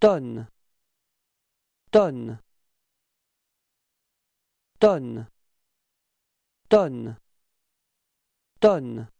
tonne tonne tonne tonne tonne